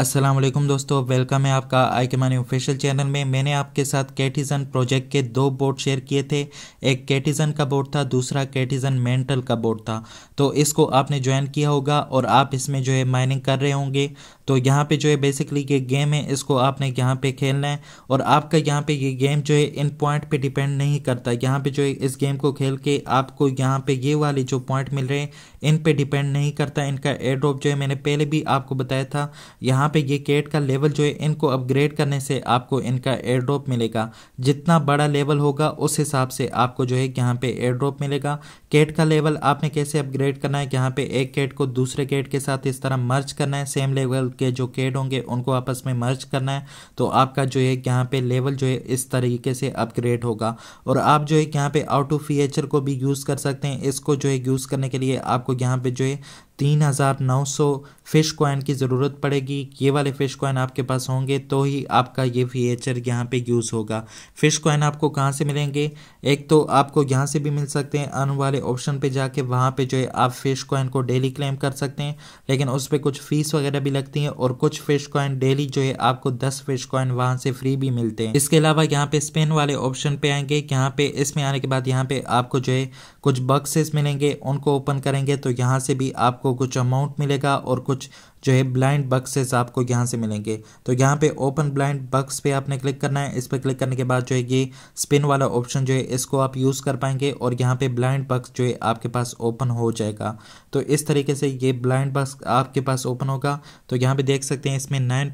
अस्सलाम वालेकुम दोस्तों वेलकम है आपका आई के मानी ऑफिशियल चैनल में मैंने आपके साथ कैटिज़न प्रोजेक्ट के दो बोर्ड शेयर किए थे एक कैटिज़न का बोर्ड था दूसरा कैटिज़न मेंटल का बोर्ड था तो इसको आपने ज्वाइन किया होगा और आप इसमें जो है माइनिंग कर रहे होंगे तो यहाँ पे जो है बेसिकली ये गेम है इसको आपने यहाँ पे खेलना है और आपका यहाँ पे ये गेम जो है इन पॉइंट पे डिपेंड नहीं करता यहाँ पे जो है इस गेम को खेल के आपको यहाँ पे ये वाले जो पॉइंट मिल रहे हैं इन पे डिपेंड नहीं करता इनका ड्रॉप जो है मैंने पहले भी आपको बताया था यहाँ पे ये कैट का लेवल जो है इनको अपग्रेड करने से आपको इनका ड्रॉप मिलेगा जितना बड़ा लेवल होगा उस हिसाब से आपको जो है यहाँ पे ड्रॉप मिलेगा कैट का लेवल आपने कैसे अपग्रेड करना है यहाँ पे एक कैट को दूसरे कैट के साथ इस तरह मर्ज करना है सेम लेवल के जो केड होंगे उनको आपस में मर्ज करना है तो आपका जो है यहाँ पे लेवल जो है इस तरीके से अपग्रेड होगा और आप जो है यहाँ पे आउट ऑफ फीचर को भी यूज़ कर सकते हैं इसको जो है यूज़ करने के लिए आपको यहाँ पे जो है तीन हज़ार नौ सौ फिश कॉइन की ज़रूरत पड़ेगी ये वाले फिश कॉइन आपके पास होंगे तो ही आपका ये फीचर यहाँ पे यूज़ होगा फिश कॉइन आपको कहाँ से मिलेंगे एक तो आपको यहाँ से भी मिल सकते हैं अन वाले ऑप्शन पे जाके वहाँ पे जो है आप फिश कॉइन को डेली क्लेम कर सकते हैं लेकिन उस पर कुछ फ़ीस वगैरह भी लगती है और कुछ फिश कॉइन डेली जो है आपको दस फिश कॉइन वहाँ से फ्री भी मिलते हैं इसके अलावा यहाँ पे स्पेन वाले ऑप्शन पे आएंगे यहाँ पे इसमें आने के बाद यहाँ पे आपको जो है कुछ बक्सेस मिलेंगे उनको ओपन करेंगे तो यहाँ से भी आपको आपको कुछ अमाउंट मिलेगा और कुछ जो है ब्लाइंड बक्सेस आपको यहाँ से मिलेंगे तो यहाँ पे ओपन ब्लाइंड बक्स पे आपने क्लिक करना है इस पर क्लिक करने के बाद जो है ये स्पिन वाला ऑप्शन जो है इसको आप यूज़ कर पाएंगे और यहाँ पे ब्लाइंड बक्स जो है आपके पास ओपन हो जाएगा तो इस तरीके से ये ब्लाइंड बक्स आपके पास ओपन होगा तो यहाँ पर देख सकते हैं इसमें नाइन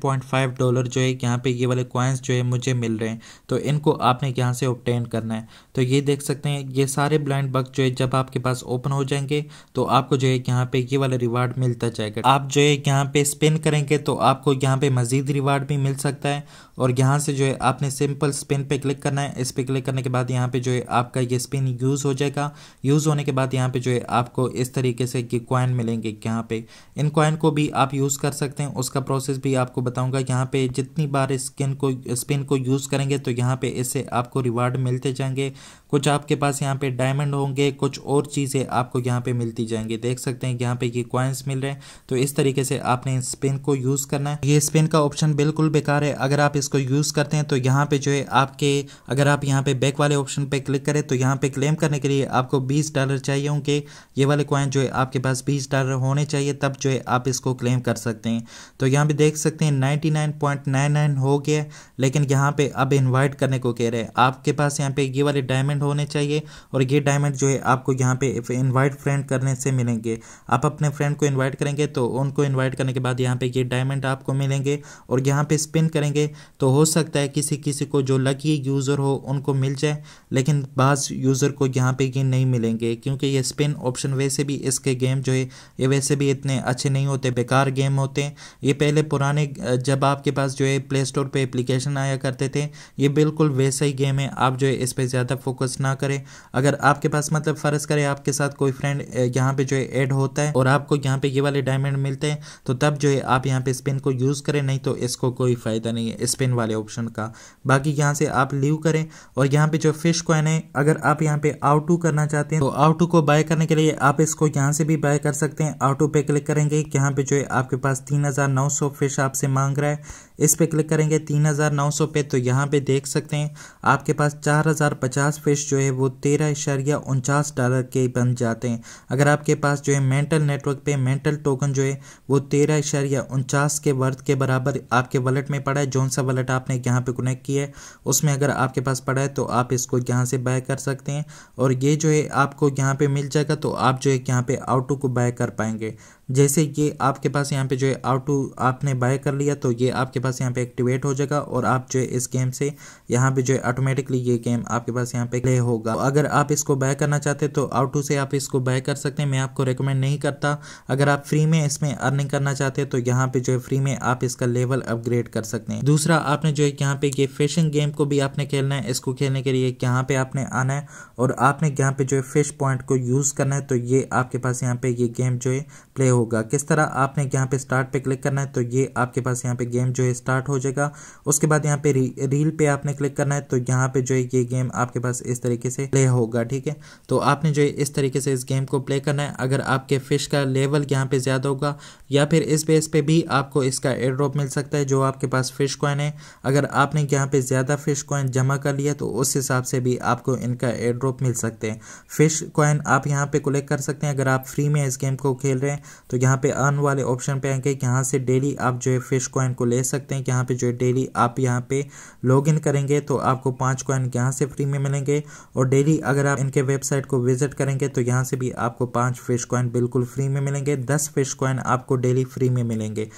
डॉलर जो है यहाँ पर ये वाले कॉइन्स जो है मुझे मिल रहे हैं तो इनको आपने यहाँ से ऑप्टेन करना है तो ये देख सकते हैं ये सारे ब्लाइंड बक्स जो है जब आपके पास ओपन हो जाएंगे तो आपको जो है यहाँ पे ये वाला रिवार्ड मिलता जाएगा आप जो है यहाँ यहाँ पे स्पिन करेंगे तो आपको यहाँ पे मज़ीद रिवार्ड भी मिल सकता है और यहाँ से जो है आपने सिंपल स्पिन पे क्लिक करना है इस पर क्लिक करने के बाद यहाँ पे जो है आपका ये स्पिन यूज़ हो जाएगा यूज़ होने के बाद यहाँ पे जो है आपको इस तरीके से कि कॉइन मिलेंगे यहाँ पे इन कॉइन को भी आप यूज़ कर सकते हैं उसका प्रोसेस भी आपको बताऊँगा यहाँ पर जितनी बार स्किन को स्पिन को यूज़ करेंगे तो यहाँ पर इससे आपको रिवार्ड मिलते जाएंगे कुछ आपके पास यहाँ पर डायमंड होंगे कुछ और चीज़ें आपको यहाँ पर मिलती जाएंगी देख सकते हैं यहाँ पर ये कॉइन्स मिल रहे हैं तो इस तरीके से आपने स्पिन को यूज करना है ये स्पिन का ऑप्शन बिल्कुल बेकार है अगर आप इसको यूज करते हैं तो यहाँ पे जो है आपके अगर आप यहाँ पे बैक वाले ऑप्शन पे क्लिक करें तो यहाँ पे क्लेम करने के लिए आपको बीस डॉलर चाहिए होंगे ये वाले क्वाइन जो है आपके पास बीस डॉलर होने चाहिए तब जो है आप इसको क्लेम कर सकते हैं तो यहाँ पे देख सकते हैं ninety nine point nine nine हो गया लेकिन यहाँ पे अब इन्वाइट करने को कह रहे हैं आपके पास यहाँ पे ये वाले डायमंड होने चाहिए और ये डायमंड जो है आपको यहाँ पे इन्वाइट फ्रेंड करने से मिलेंगे आप अपने फ्रेंड को इन्वाइट करेंगे तो उनको इन्वाइट सेट करने के बाद यहाँ पे ये डायमंड आपको मिलेंगे और यहाँ पे स्पिन करेंगे तो हो सकता है किसी किसी को जो लकी यूज़र हो उनको मिल जाए लेकिन बाज़ यूज़र को यहाँ पे ये नहीं मिलेंगे क्योंकि ये स्पिन ऑप्शन वैसे भी इसके गेम जो है ये वैसे भी इतने अच्छे नहीं होते बेकार गेम होते हैं ये पहले पुराने जब आपके पास जो है प्ले स्टोर पर एप्लीकेशन आया करते थे ये बिल्कुल वैसा ही गेम है आप जो है इस पर ज़्यादा फोकस ना करें अगर आपके पास मतलब फ़र्ज़ करें आपके साथ कोई फ्रेंड यहाँ पर जो है ऐड होता है और आपको यहाँ पे ये वाले डायमंड मिलते हैं तो तब जो है आप यहाँ पे स्पिन को यूज़ करें नहीं तो इसको कोई फ़ायदा नहीं है स्पिन वाले ऑप्शन का बाकी यहाँ से आप लीव करें और यहाँ पे जो फिश कॉइन है अगर आप यहाँ पे आउट टू करना चाहते हैं तो आउट टू को बाय करने के लिए आप इसको यहाँ से भी बाय कर सकते हैं आउट टू पे क्लिक करेंगे यहाँ पे जो है आपके पास तीन हज़ार नौ सौ फिश आपसे मांग रहा है इस पर क्लिक करेंगे तीन हज़ार नौ सौ पे तो यहाँ पे देख सकते हैं आपके पास चार हज़ार पचास फिश जो है वो तेरह इशारिया उनचास डॉलर के बन जाते हैं अगर आपके पास जो है मेंटल नेटवर्क पे मेंटल टोकन जो है वो तेरह इशारिया उनचास के वर्थ के बराबर आपके वॉलेट में पड़ा है जौन सा वॉलेट आपने यहाँ पे कनेक्ट किया है उसमें अगर आपके पास पड़ा है तो आप इसको यहाँ से बाय कर सकते हैं और ये जो है आपको यहाँ पे मिल जाएगा तो आप जो है यहाँ पे आउटो को बाय कर पाएंगे जैसे ये आपके पास यहाँ पे जो है आउट टू आपने बाय कर लिया तो ये आपके पास यहाँ पे एक्टिवेट हो जाएगा और आप जो है इस गेम से यहाँ पे जो है ऑटोमेटिकली ये गेम आपके पास यहाँ पे प्ले होगा तो अगर आप इसको बाय करना चाहते तो आउट टू से आप इसको बाय कर सकते हैं मैं आपको रिकमेंड नहीं करता अगर आप फ्री में इसमें अर्निंग करना चाहते हैं तो यहाँ पे जो है फ्री में आप इसका लेवल अपग्रेड कर सकते हैं दूसरा आपने जो है यहाँ पे ये फिशिंग गेम को भी आपने खेलना है इसको खेलने के लिए यहाँ पे आपने आना है और आपने यहाँ पे जो है फिश पॉइंट को यूज़ करना है तो ये आपके पास यहाँ पे ये गेम जो है प्ले होगा किस तरह आपने यहाँ पे स्टार्ट पे क्लिक करना है तो ये आपके पास यहाँ पे गेम जो है स्टार्ट हो जाएगा उसके बाद यहाँ पे री, रील पे आपने क्लिक करना है तो यहाँ पे जो है ये गेम आपके पास इस तरीके से प्ले होगा ठीक है तो आपने जो है इस तरीके से इस गेम को प्ले करना है अगर आपके फिश का लेवल यहाँ पे ज़्यादा होगा या फिर इस बेस पे भी आपको इसका एयर ड्रॉप मिल सकता है जो आपके पास फिश कॉइन है अगर आपने यहाँ पे ज़्यादा फिश कॉइन जमा कर लिया तो उस हिसाब से भी आपको इनका एयर ड्रॉप मिल सकते हैं फिश कॉइन आप यहाँ पे कलेक्ट कर सकते हैं अगर आप फ्री में इस गेम को खेल रहे हैं तो यहाँ पे अर्न वाले ऑप्शन पे आएंगे यहाँ से डेली आप जो है फिश कॉइन को ले सकते हैं यहाँ पे जो है डेली आप यहाँ पे लॉग इन करेंगे तो आपको पाँच कॉइन यहाँ से फ्री में मिलेंगे और डेली अगर आप इनके वेबसाइट को विजिट करेंगे तो यहाँ से भी आपको पाँच फिश कॉइन बिल्कुल फ्री में मिलेंगे दस फिश कॉइन आपको डेली फ्री में मिलेंगे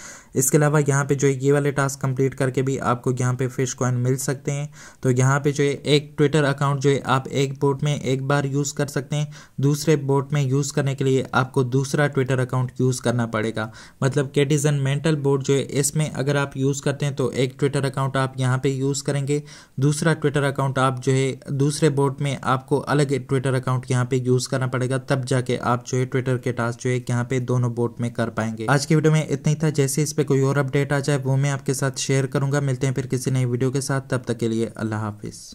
इसके अलावा यहाँ पे जो है ये वाले टास्क कंप्लीट करके भी आपको यहाँ पे फिश कॉइन मिल सकते हैं तो यहाँ पे जो है एक ट्विटर अकाउंट जो है आप एक बोट में एक बार यूज़ कर सकते हैं दूसरे बोट में यूज़ करने के लिए आपको दूसरा ट्विटर अकाउंट यूज़ करना पड़ेगा मतलब मेंटल बोर्ड जो है इसमें अगर आप यूज़ करते हैं तो एक ट्विटर अकाउंट आप यहाँ पे यूज़ करेंगे दूसरा ट्विटर अकाउंट आप जो है दूसरे बोर्ड में आपको अलग ट्विटर अकाउंट यहाँ पे यूज़ करना पड़ेगा तब जाके आप जो है ट्विटर के टास्क जो है यहाँ पे दोनों बोर्ड में कर पाएंगे आज की वीडियो में इतना ही था जैसे इस पर कोई और अपडेट आ जाए वो मैं आपके साथ शेयर करूँगा मिलते हैं फिर किसी नई वीडियो के साथ तब तक के लिए अल्लाह हाफिज़